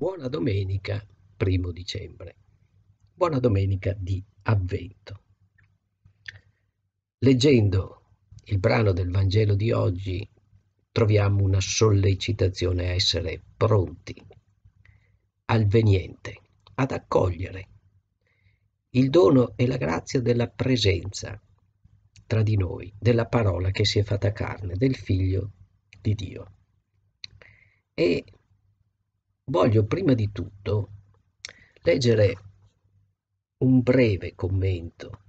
Buona domenica, primo dicembre. Buona domenica di avvento. Leggendo il brano del Vangelo di oggi troviamo una sollecitazione a essere pronti al veniente, ad accogliere il dono e la grazia della presenza tra di noi, della parola che si è fatta carne, del figlio di Dio. E voglio prima di tutto leggere un breve commento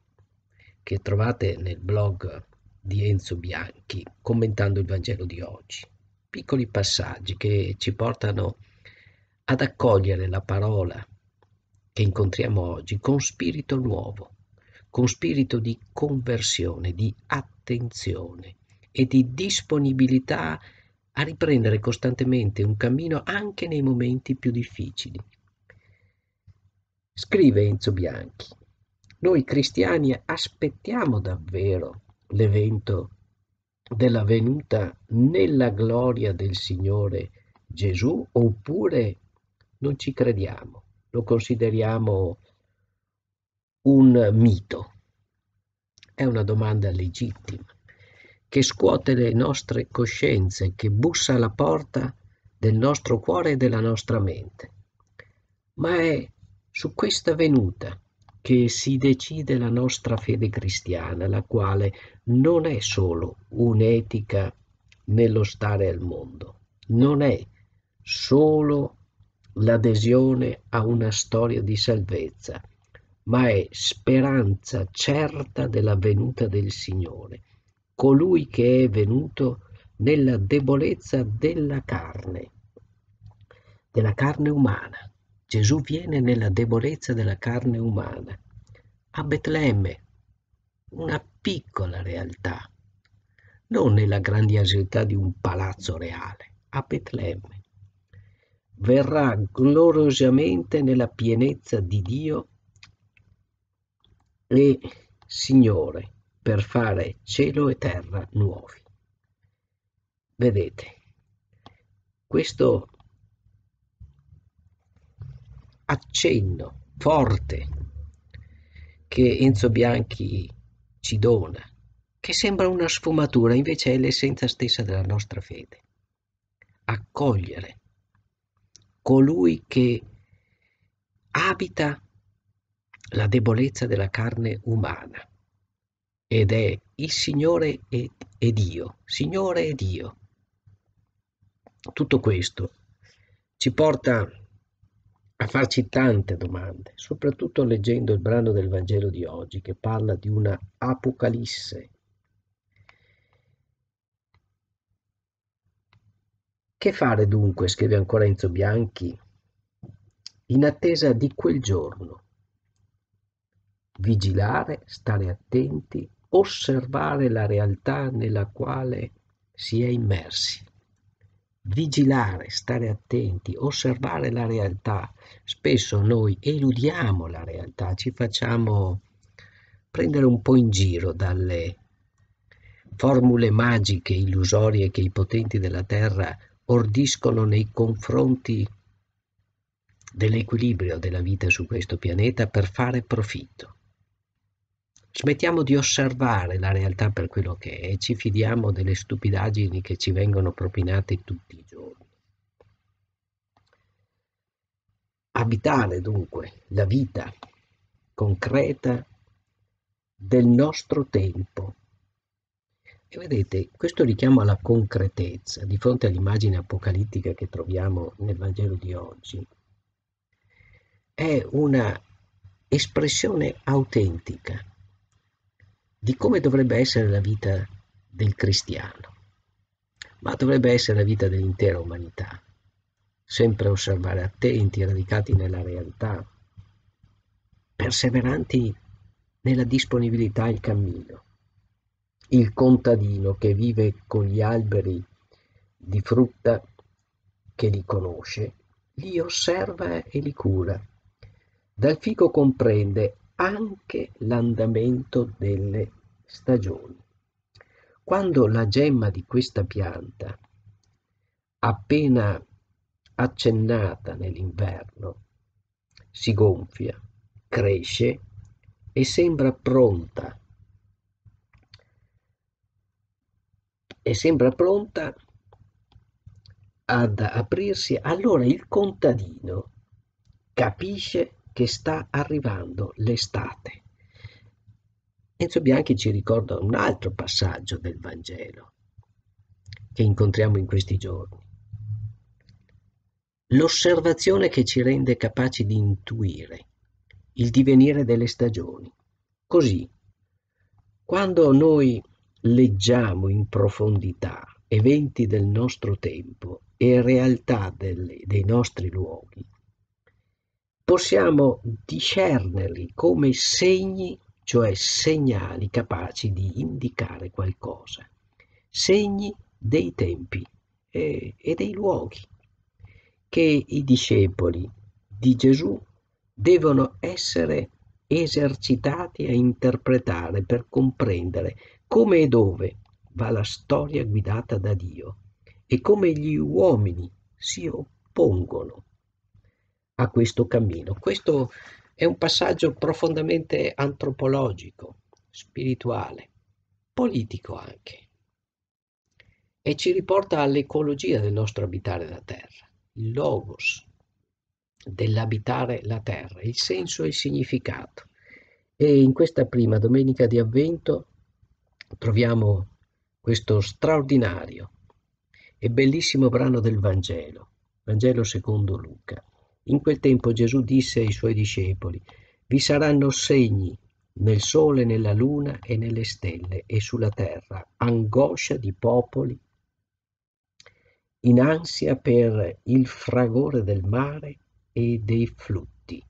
che trovate nel blog di Enzo Bianchi commentando il Vangelo di oggi. Piccoli passaggi che ci portano ad accogliere la parola che incontriamo oggi con spirito nuovo, con spirito di conversione, di attenzione e di disponibilità a riprendere costantemente un cammino anche nei momenti più difficili. Scrive Enzo Bianchi, noi cristiani aspettiamo davvero l'evento della venuta nella gloria del Signore Gesù oppure non ci crediamo, lo consideriamo un mito? È una domanda legittima che scuote le nostre coscienze, che bussa alla porta del nostro cuore e della nostra mente. Ma è su questa venuta che si decide la nostra fede cristiana, la quale non è solo un'etica nello stare al mondo, non è solo l'adesione a una storia di salvezza, ma è speranza certa della venuta del Signore, colui che è venuto nella debolezza della carne, della carne umana. Gesù viene nella debolezza della carne umana. A Betlemme, una piccola realtà, non nella grandiosità di un palazzo reale, a Betlemme. Verrà gloriosamente nella pienezza di Dio e Signore per fare cielo e terra nuovi. Vedete, questo accenno forte che Enzo Bianchi ci dona, che sembra una sfumatura, invece è l'essenza stessa della nostra fede. Accogliere colui che abita la debolezza della carne umana, ed è il Signore e, e Dio, Signore e Dio. Tutto questo ci porta a farci tante domande, soprattutto leggendo il brano del Vangelo di oggi che parla di una apocalisse. Che fare dunque, scrive ancora Enzo Bianchi, in attesa di quel giorno? Vigilare, stare attenti, osservare la realtà nella quale si è immersi. Vigilare, stare attenti, osservare la realtà. Spesso noi eludiamo la realtà, ci facciamo prendere un po' in giro dalle formule magiche illusorie che i potenti della Terra ordiscono nei confronti dell'equilibrio della vita su questo pianeta per fare profitto. Smettiamo di osservare la realtà per quello che è e ci fidiamo delle stupidaggini che ci vengono propinate tutti i giorni. Abitare dunque la vita concreta del nostro tempo. E vedete, questo richiamo alla concretezza di fronte all'immagine apocalittica che troviamo nel Vangelo di oggi è una espressione autentica di come dovrebbe essere la vita del cristiano, ma dovrebbe essere la vita dell'intera umanità. Sempre osservare attenti, radicati nella realtà, perseveranti nella disponibilità al cammino. Il contadino che vive con gli alberi di frutta che li conosce, li osserva e li cura. Dal fico comprende anche l'andamento delle stagioni. Quando la gemma di questa pianta, appena accennata nell'inverno, si gonfia, cresce e sembra pronta e sembra pronta ad aprirsi, allora il contadino capisce che sta arrivando l'estate. Enzo Bianchi ci ricorda un altro passaggio del Vangelo che incontriamo in questi giorni. L'osservazione che ci rende capaci di intuire il divenire delle stagioni. Così, quando noi leggiamo in profondità eventi del nostro tempo e realtà delle, dei nostri luoghi, possiamo discernerli come segni, cioè segnali capaci di indicare qualcosa, segni dei tempi e, e dei luoghi che i discepoli di Gesù devono essere esercitati a interpretare per comprendere come e dove va la storia guidata da Dio e come gli uomini si oppongono a questo cammino. Questo è un passaggio profondamente antropologico, spirituale, politico anche, e ci riporta all'ecologia del nostro abitare la terra, il logos dell'abitare la terra, il senso e il significato. E in questa prima domenica di avvento troviamo questo straordinario e bellissimo brano del Vangelo, Vangelo secondo Luca. In quel tempo Gesù disse ai suoi discepoli, vi saranno segni nel sole, nella luna e nelle stelle e sulla terra, angoscia di popoli in ansia per il fragore del mare e dei flutti,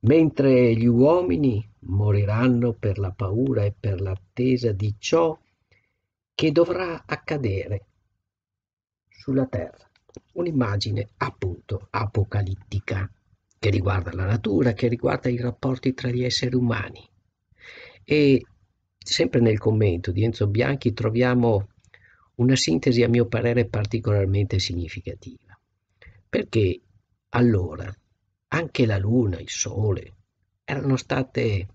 mentre gli uomini moriranno per la paura e per l'attesa di ciò che dovrà accadere sulla terra un'immagine appunto apocalittica che riguarda la natura, che riguarda i rapporti tra gli esseri umani. E sempre nel commento di Enzo Bianchi troviamo una sintesi a mio parere particolarmente significativa, perché allora anche la luna, il sole, erano state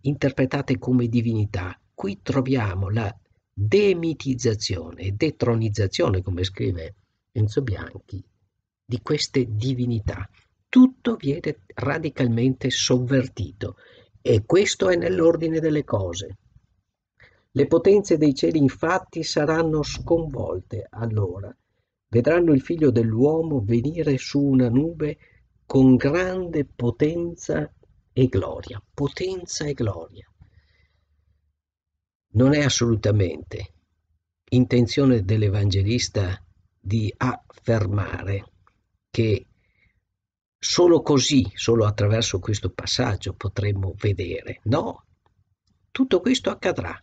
interpretate come divinità. Qui troviamo la demitizzazione e detronizzazione, come scrive Enzo Bianchi, di queste divinità. Tutto viene radicalmente sovvertito e questo è nell'ordine delle cose. Le potenze dei cieli infatti saranno sconvolte allora. Vedranno il figlio dell'uomo venire su una nube con grande potenza e gloria. Potenza e gloria. Non è assolutamente intenzione dell'Evangelista di affermare che solo così, solo attraverso questo passaggio potremmo vedere. No, tutto questo accadrà,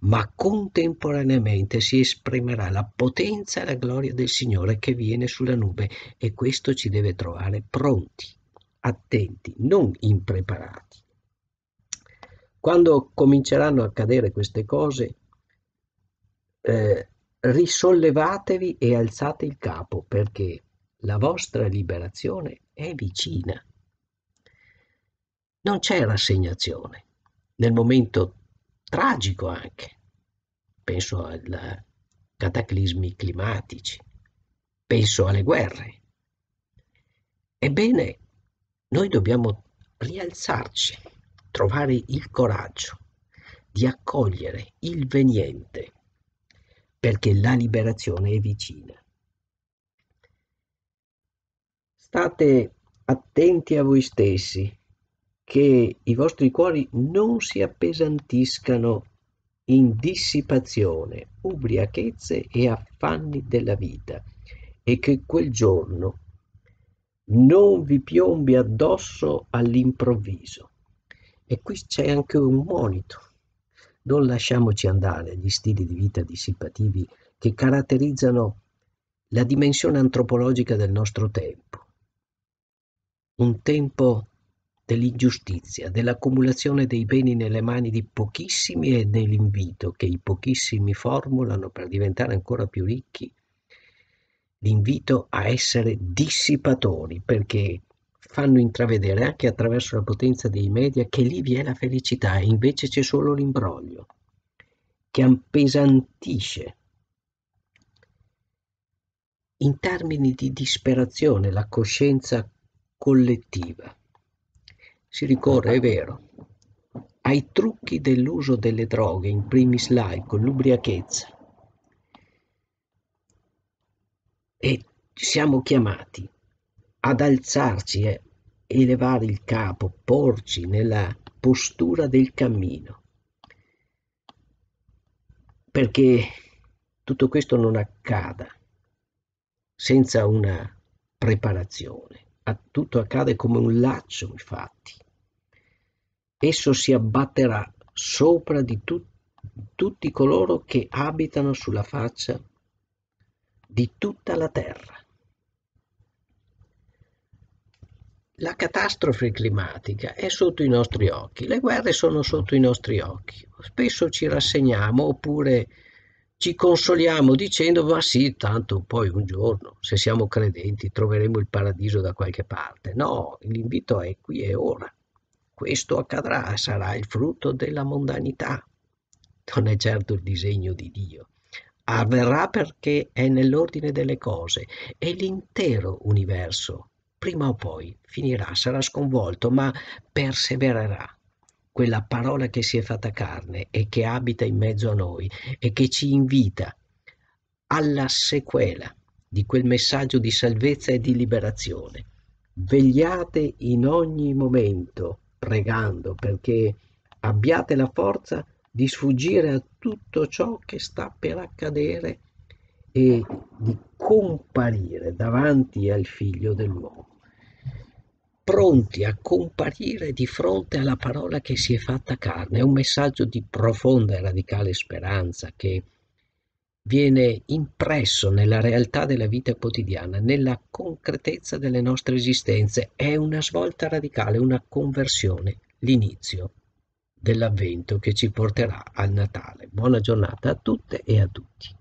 ma contemporaneamente si esprimerà la potenza e la gloria del Signore che viene sulla nube e questo ci deve trovare pronti, attenti, non impreparati. Quando cominceranno a accadere queste cose, eh, risollevatevi e alzate il capo perché la vostra liberazione è vicina. Non c'è rassegnazione, nel momento tragico anche, penso ai cataclismi climatici, penso alle guerre. Ebbene, noi dobbiamo rialzarci, trovare il coraggio di accogliere il veniente perché la liberazione è vicina. State attenti a voi stessi, che i vostri cuori non si appesantiscano in dissipazione, ubriachezze e affanni della vita e che quel giorno non vi piombi addosso all'improvviso. E qui c'è anche un monito non lasciamoci andare agli stili di vita dissipativi che caratterizzano la dimensione antropologica del nostro tempo. Un tempo dell'ingiustizia, dell'accumulazione dei beni nelle mani di pochissimi e dell'invito che i pochissimi formulano per diventare ancora più ricchi, l'invito a essere dissipatori, perché fanno intravedere anche attraverso la potenza dei media che lì vi è la felicità e invece c'è solo l'imbroglio, che appesantisce in termini di disperazione la coscienza collettiva. Si ricorre, è vero, ai trucchi dell'uso delle droghe, in primis laico, l'ubriachezza. E siamo chiamati ad alzarci e elevare il capo, porci nella postura del cammino. Perché tutto questo non accada senza una preparazione. Tutto accade come un laccio, infatti. Esso si abbatterà sopra di tu tutti coloro che abitano sulla faccia di tutta la terra. La catastrofe climatica è sotto i nostri occhi, le guerre sono sotto i nostri occhi. Spesso ci rassegniamo oppure ci consoliamo dicendo ma sì, tanto poi un giorno, se siamo credenti, troveremo il paradiso da qualche parte. No, l'invito è qui e ora. Questo accadrà, sarà il frutto della mondanità. Non è certo il disegno di Dio. Avverrà perché è nell'ordine delle cose e l'intero universo prima o poi finirà, sarà sconvolto, ma persevererà. Quella parola che si è fatta carne e che abita in mezzo a noi e che ci invita alla sequela di quel messaggio di salvezza e di liberazione. Vegliate in ogni momento pregando perché abbiate la forza di sfuggire a tutto ciò che sta per accadere e di comparire davanti al figlio dell'uomo pronti a comparire di fronte alla parola che si è fatta carne. È un messaggio di profonda e radicale speranza che viene impresso nella realtà della vita quotidiana, nella concretezza delle nostre esistenze. È una svolta radicale, una conversione, l'inizio dell'avvento che ci porterà al Natale. Buona giornata a tutte e a tutti.